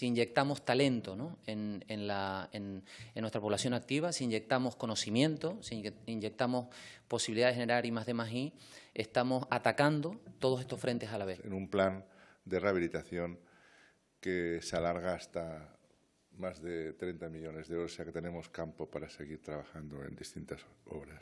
si inyectamos talento en, nuestra población activa, si inyectamos conocimiento, si inyectamos posibilidad de generar I más de más I, estamos atacando todos estos frentes a la vez. En un plan de rehabilitación que se alarga hasta más de 30 millones de euros, o sea que tenemos campo para seguir trabajando en distintas obras.